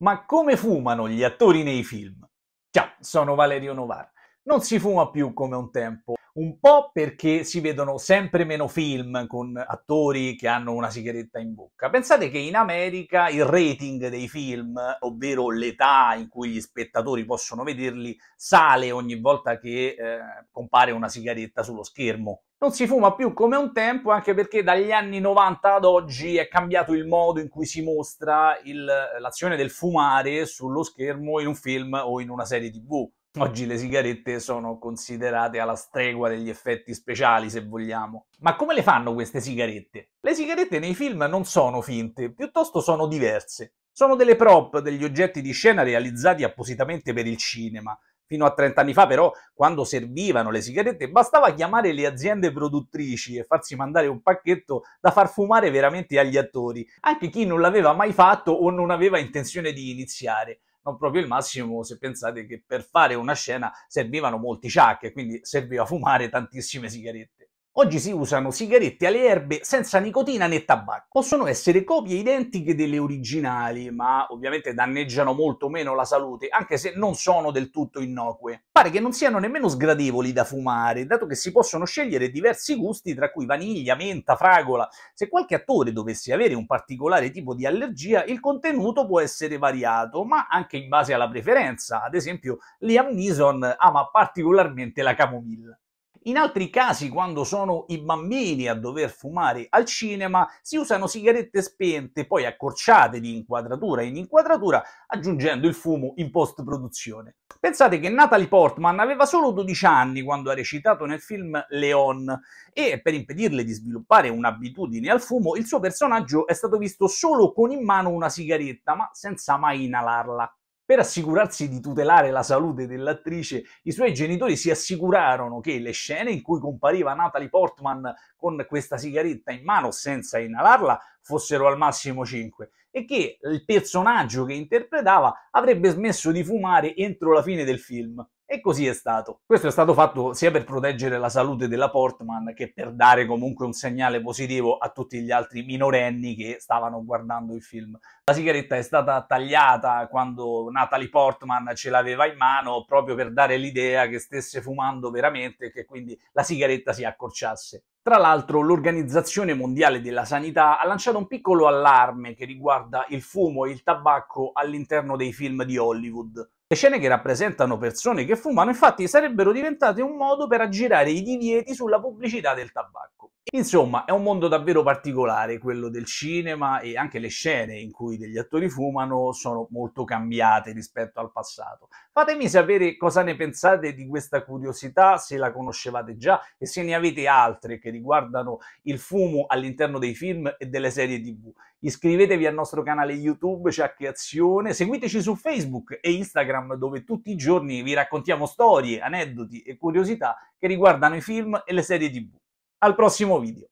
Ma come fumano gli attori nei film? Ciao, sono Valerio Novara. Non si fuma più come un tempo, un po' perché si vedono sempre meno film con attori che hanno una sigaretta in bocca. Pensate che in America il rating dei film, ovvero l'età in cui gli spettatori possono vederli, sale ogni volta che eh, compare una sigaretta sullo schermo non si fuma più come un tempo, anche perché dagli anni 90 ad oggi è cambiato il modo in cui si mostra il, l'azione del fumare sullo schermo in un film o in una serie TV. Oggi le sigarette sono considerate alla stregua degli effetti speciali, se vogliamo. Ma come le fanno queste sigarette? Le sigarette nei film non sono finte, piuttosto sono diverse. Sono delle prop, degli oggetti di scena realizzati appositamente per il cinema, fino a 30 anni fa, però quando servivano le sigarette bastava chiamare le aziende produttrici e farsi mandare un pacchetto da far fumare veramente agli attori, anche chi non l'aveva mai fatto o non aveva intenzione di iniziare. Non proprio il massimo se pensate che per fare una scena servivano molti ciacche, quindi serviva fumare tantissime sigarette. Oggi si usano sigarette alle erbe senza nicotina né tabacco. Possono essere copie identiche delle originali, ma ovviamente danneggiano molto meno la salute, anche se non sono del tutto innocue. Pare che non siano nemmeno sgradevoli da fumare, dato che si possono scegliere diversi gusti, tra cui vaniglia, menta, fragola. Se qualche attore dovesse avere un particolare tipo di allergia, il contenuto può essere variato, ma anche in base alla preferenza. Ad esempio, Liam Neeson ama particolarmente la camomilla. In altri casi, quando sono i bambini a dover fumare al cinema, si usano sigarette spente, poi accorciate di inquadratura in inquadratura, aggiungendo il fumo in post-produzione. Pensate che Natalie Portman aveva solo 12 anni quando ha recitato nel film Leon e per impedirle di sviluppare un'abitudine al fumo, il suo personaggio è stato visto solo con in mano una sigaretta, ma senza mai inalarla. Per assicurarsi di tutelare la salute dell'attrice, i suoi genitori si assicurarono che le scene in cui compariva Natalie Portman con questa sigaretta in mano senza inalarla fossero al massimo 5 e che il personaggio che interpretava avrebbe smesso di fumare entro la fine del film. E così è stato. Questo è stato fatto sia per proteggere la salute della Portman che per dare comunque un segnale positivo a tutti gli altri minorenni che stavano guardando il film. La sigaretta è stata tagliata quando Natalie Portman ce l'aveva in mano proprio per dare l'idea che stesse fumando veramente e che quindi la sigaretta si accorciasse. Tra l'altro l'Organizzazione Mondiale della Sanità ha lanciato un piccolo allarme che riguarda il fumo e il tabacco all'interno dei film di Hollywood. Le scene che rappresentano persone che fumano infatti sarebbero diventate un modo per aggirare i divieti sulla pubblicità del tabacco. Insomma, è un mondo davvero particolare quello del cinema e anche le scene in cui degli attori fumano sono molto cambiate rispetto al passato. Fatemi sapere cosa ne pensate di questa curiosità, se la conoscevate già e se ne avete altre che riguardano il fumo all'interno dei film e delle serie TV. Iscrivetevi al nostro canale YouTube Ciacche Azione, seguiteci su Facebook e Instagram dove tutti i giorni vi raccontiamo storie, aneddoti e curiosità che riguardano i film e le serie TV. Al prossimo video!